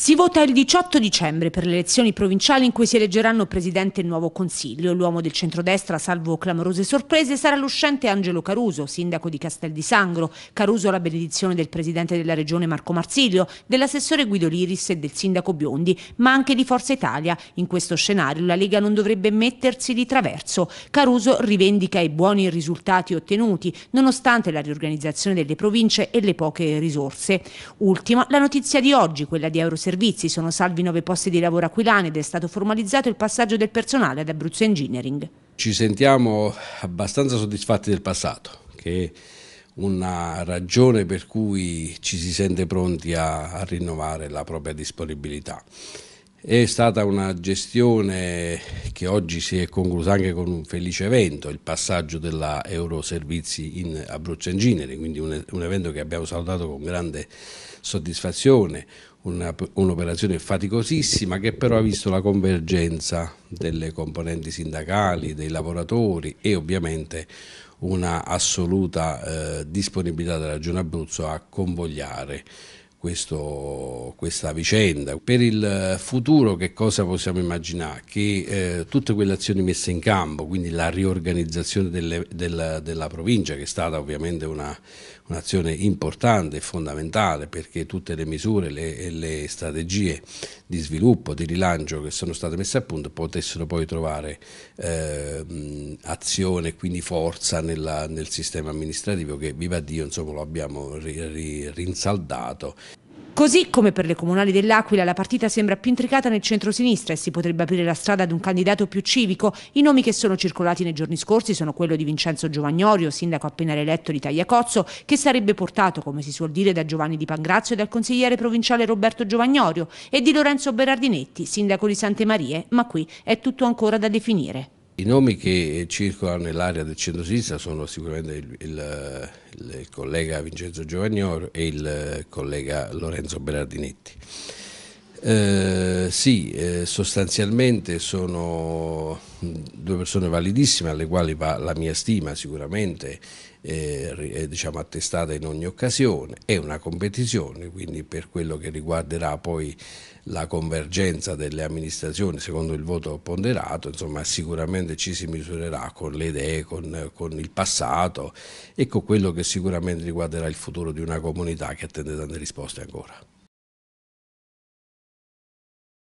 Si vota il 18 dicembre per le elezioni provinciali in cui si eleggeranno presidente e nuovo consiglio. L'uomo del centrodestra, salvo clamorose sorprese, sarà l'uscente Angelo Caruso, sindaco di Castel di Sangro. Caruso ha la benedizione del presidente della regione Marco Marsilio, dell'assessore Guido Liris e del sindaco Biondi, ma anche di Forza Italia. In questo scenario la Lega non dovrebbe mettersi di traverso. Caruso rivendica i buoni risultati ottenuti, nonostante la riorganizzazione delle province e le poche risorse. Ultima la notizia di oggi, quella di Eurosenato servizi, sono salvi nove posti di lavoro aquilani ed è stato formalizzato il passaggio del personale ad Abruzzo Engineering. Ci sentiamo abbastanza soddisfatti del passato, che è una ragione per cui ci si sente pronti a, a rinnovare la propria disponibilità. È stata una gestione che oggi si è conclusa anche con un felice evento, il passaggio della Euroservizi in Abruzzo Engineering, quindi un, un, evento che abbiamo salutato con grande soddisfazione, un'operazione faticosissima che però ha visto la convergenza delle componenti sindacali, dei lavoratori e ovviamente una assoluta eh, disponibilità della Regione Abruzzo a convogliare questo, questa vicenda. Per il futuro che cosa possiamo immaginare? Che eh, tutte quelle azioni messe in campo, quindi la riorganizzazione delle, della, della, provincia, che è stata ovviamente un'azione importante e fondamentale perché tutte le misure le, e le strategie di sviluppo, di rilancio che sono state messe a punto potessero poi trovare eh, azione, quindi forza nella, nel sistema amministrativo che viva Dio insomma, lo abbiamo ri, ri, rinsaldato Così come per le comunali dell'Aquila, la partita sembra più intricata nel centro-sinistra e si potrebbe aprire la strada ad un candidato più civico. I nomi che sono circolati nei giorni scorsi sono quello di Vincenzo Giovagnorio, sindaco appena eletto di Tagliacozzo, che sarebbe portato, come si suol dire, da Giovanni Di Pangrazio e dal consigliere provinciale Roberto Giovagnorio e di Lorenzo Berardinetti, sindaco di Sante Marie, ma qui è tutto ancora da definire. I nomi che circolano nell'area del centro-sinistra sono sicuramente il, il, il, collega Vincenzo Giovagnoro e il eh, collega Lorenzo Berardinetti. Eh, sì, eh, sostanzialmente sono due persone validissime alle quali va la mia stima sicuramente eh, eh, diciamo attestata in ogni occasione, è una competizione, quindi per quello che riguarderà poi la convergenza delle amministrazioni secondo il voto ponderato, insomma sicuramente ci si misurerà con le idee, con, con il passato e con quello che sicuramente riguarderà il futuro di una comunità che attende tante risposte ancora.